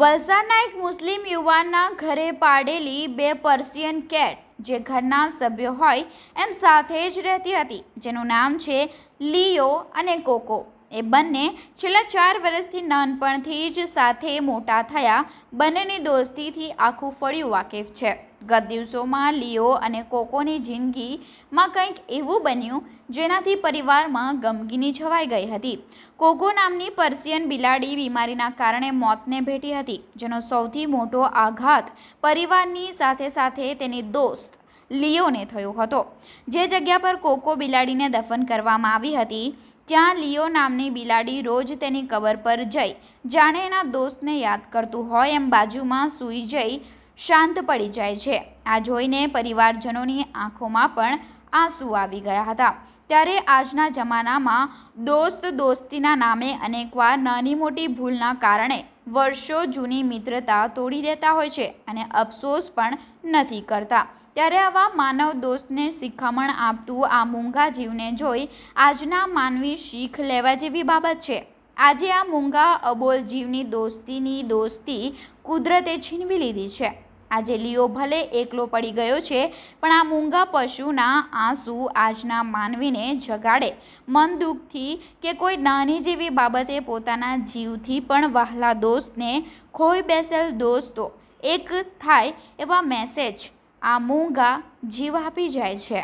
વલસાડના એક મુસ્લિમ યુવાનના ઘરે પાડેલી બે પર્સિયન કેટ જે ઘરના સભ્યો હોય એમ સાથે જ રહેતી હતી જેનું નામ છે લિયો અને કોકો એ બંને છેલ્લા ચાર વર્ષથી નાનપણથી જ સાથે મોટા થયા બંનેની દોસ્તીથી આખું ફળ્યું વાકેફ છે ગત દિવસોમાં લિયો અને કોકોની જિંદગીમાં કંઈક એવું બન્યું જેનાથી પરિવારમાં ગમગીની છવાઈ ગઈ હતી કોકો નામની પર્સિયન બિલાડી બીમારીના કારણે મોતને ભેટી હતી જેનો સૌથી મોટો આઘાત પરિવારની સાથે સાથે તેની દોસ્ત લિયોને થયો હતો જે જગ્યા પર કોકો બિલાડીને દફન કરવામાં આવી હતી ત્યાં લિયો નામની બિલાડી રોજ તેની કબર પર જઈ જાણે એના દોસ્તને યાદ કરતું હોય એમ બાજુમાં સૂઈ જઈ શાંત પડી જાય છે આ જોઈને પરિવારજનોની આંખોમાં પણ આંસુ આવી ગયા હતા ત્યારે આજના જમાનામાં દોસ્ત દોસ્તીના નામે અનેકવાર નાની મોટી ભૂલના કારણે વર્ષો જૂની મિત્રતા તોડી દેતા હોય છે અને અફસોસ પણ નથી કરતા ત્યારે આવા માનવ દોષને શિખામણ આપતું આ મૂંગા જીવને જોઈ આજના માનવી શીખ લેવા જેવી બાબત છે આજે આ મૂંગા અબોલ જીવની દોસ્તીની દોસ્તી કુદરતે છીનવી લીધી છે આજે લીઓ ભલે એકલો પડી ગયો છે પણ આ મૂંગા પશુના આંસુ આજના માનવીને જગાડે મન દુઃખથી કે કોઈ નાની જેવી બાબતે પોતાના જીવથી પણ વહાલા દોસ્તને ખોઈ બેસેલ દોસ્તો એક થાય એવા મેસેજ આ મૂંગા જીવ આપી જાય છે